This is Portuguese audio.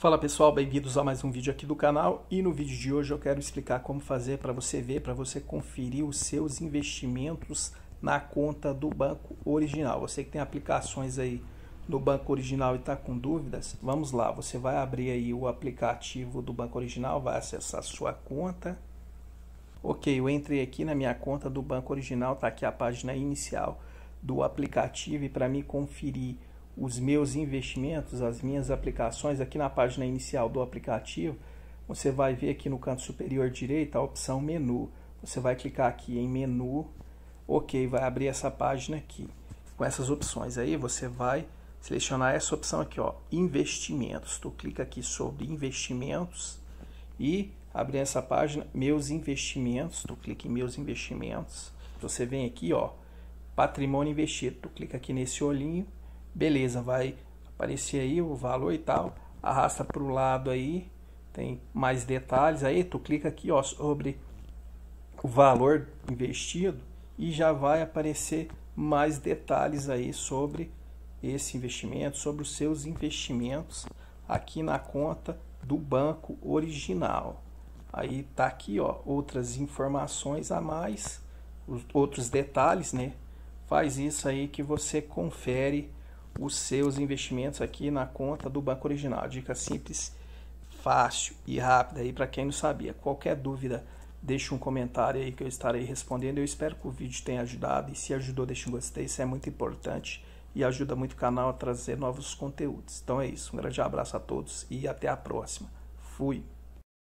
Fala pessoal, bem-vindos a mais um vídeo aqui do canal e no vídeo de hoje eu quero explicar como fazer para você ver, para você conferir os seus investimentos na conta do banco original. Você que tem aplicações aí no banco original e está com dúvidas, vamos lá, você vai abrir aí o aplicativo do banco original, vai acessar sua conta. Ok, eu entrei aqui na minha conta do banco original, está aqui a página inicial do aplicativo e para me conferir os meus investimentos, as minhas aplicações, aqui na página inicial do aplicativo, você vai ver aqui no canto superior direito a opção menu. Você vai clicar aqui em menu, ok, vai abrir essa página aqui. Com essas opções aí, você vai selecionar essa opção aqui, ó, investimentos. Tu clica aqui sobre investimentos e abrir essa página, meus investimentos. Tu clica em meus investimentos. Você vem aqui, ó, patrimônio investido. Tu clica aqui nesse olhinho beleza, vai aparecer aí o valor e tal, arrasta para o lado aí, tem mais detalhes aí, tu clica aqui ó, sobre o valor investido e já vai aparecer mais detalhes aí sobre esse investimento, sobre os seus investimentos aqui na conta do banco original. Aí tá aqui, ó, outras informações a mais, os outros detalhes, né? Faz isso aí que você confere os seus investimentos aqui na conta do Banco Original. Dica simples, fácil e rápida aí para quem não sabia. Qualquer dúvida, deixe um comentário aí que eu estarei respondendo. Eu espero que o vídeo tenha ajudado e se ajudou, deixe um gostei, isso é muito importante e ajuda muito o canal a trazer novos conteúdos. Então é isso, um grande abraço a todos e até a próxima. Fui.